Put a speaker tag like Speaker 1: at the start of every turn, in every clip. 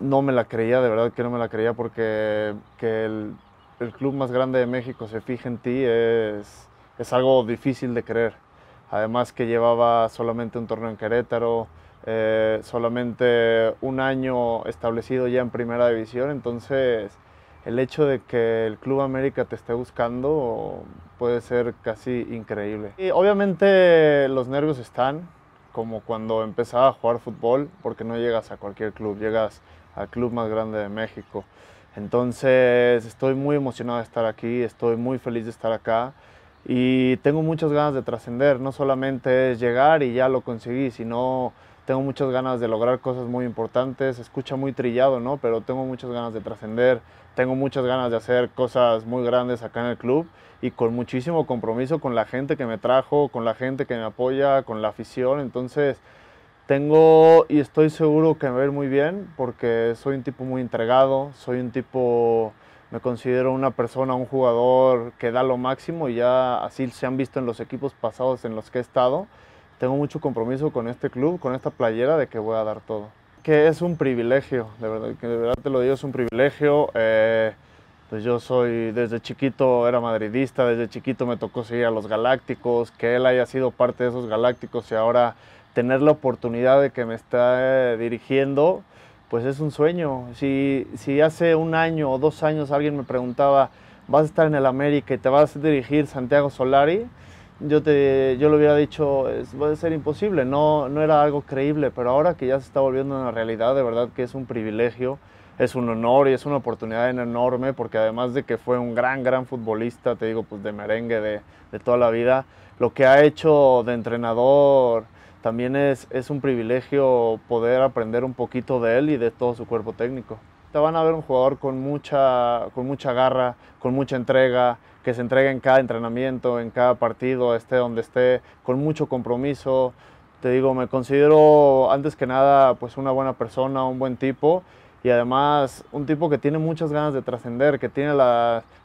Speaker 1: no me la creía, de verdad que no me la creía, porque que el, club más grande de México se fije en ti es, es, algo difícil de creer. Además que llevaba solamente un torneo en Querétaro, eh, solamente un año establecido ya en primera división, entonces el hecho de que el Club América te esté buscando puede ser casi increíble. Y obviamente los nervios están, como cuando empezaba a jugar fútbol, porque no llegas a cualquier club, llegas al club más grande de México. Entonces estoy muy emocionado de estar aquí, estoy muy feliz de estar acá y tengo muchas ganas de trascender, no solamente es llegar y ya lo conseguí, sino tengo muchas ganas de lograr cosas muy importantes, escucha muy trillado, ¿no? Pero tengo muchas ganas de trascender, tengo muchas ganas de hacer cosas muy grandes acá en el club y con muchísimo compromiso con la gente que me trajo, con la gente que me apoya, con la afición, entonces tengo y estoy seguro que me va muy bien porque soy un tipo muy entregado, soy un tipo, me considero una persona, un jugador que da lo máximo y ya así se han visto en los equipos pasados en los que he estado. Tengo mucho compromiso con este club, con esta playera de que voy a dar todo. Que es un privilegio, de verdad, que de verdad te lo digo, es un privilegio. Eh, pues yo soy, desde chiquito era madridista, desde chiquito me tocó seguir a los Galácticos, que él haya sido parte de esos Galácticos y ahora tener la oportunidad de que me está eh, dirigiendo, pues es un sueño. Si, si hace un año o dos años alguien me preguntaba, vas a estar en el América y te vas a dirigir Santiago Solari, yo, te, yo le hubiera dicho, va a ser imposible, no, no era algo creíble, pero ahora que ya se está volviendo una realidad, de verdad que es un privilegio, es un honor y es una oportunidad enorme, porque además de que fue un gran, gran futbolista, te digo, pues de merengue de, de toda la vida, lo que ha hecho de entrenador, también es, un privilegio poder aprender un poquito de él y de todo su cuerpo técnico. Te van a ver un jugador con mucha, con mucha garra, con mucha entrega, que se entrega en cada entrenamiento, en cada partido, esté donde esté, con mucho compromiso. Te digo, me considero antes que nada pues una buena persona, un buen tipo y además un tipo que tiene muchas ganas de trascender, que tiene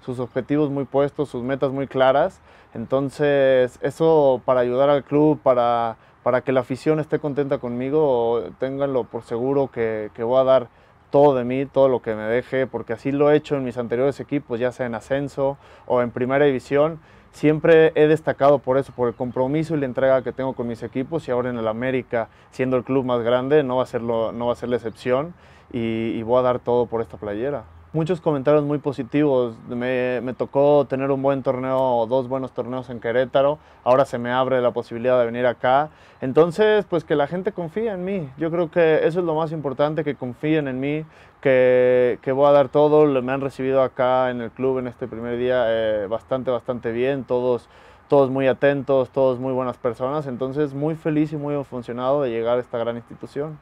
Speaker 1: sus objetivos muy puestos, sus metas muy claras. Entonces eso para ayudar al club, para para que la afición esté contenta conmigo, tenganlo por seguro que, voy a dar todo de mí, todo lo que me deje, porque así lo he hecho en mis anteriores equipos, ya sea en ascenso o en primera división. Siempre he destacado por eso, por el compromiso y la entrega que tengo con mis equipos y ahora en el América, siendo el club más grande, no va a ser, no va a ser la excepción y voy a dar todo por esta playera muchos comentarios muy positivos. Me, tocó tener un buen torneo, dos buenos torneos en Querétaro. Ahora se me abre la posibilidad de venir acá. Entonces, pues que la gente confíe en mí. Yo creo que eso es lo más importante, que confíen en mí, que, voy a dar todo. Me han recibido acá en el club en este primer día eh, bastante, bastante bien. Todos todos muy atentos, todos muy buenas personas, entonces muy feliz y muy funcionado de llegar a esta gran institución.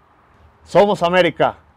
Speaker 1: Somos América.